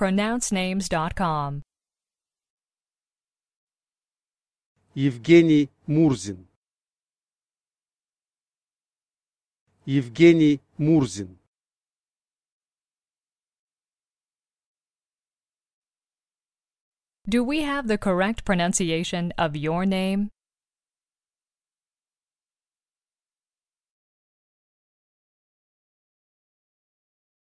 pronouncenames.com. Евгений Мурзин Евгений Мурзин Do we have the correct pronunciation of your name?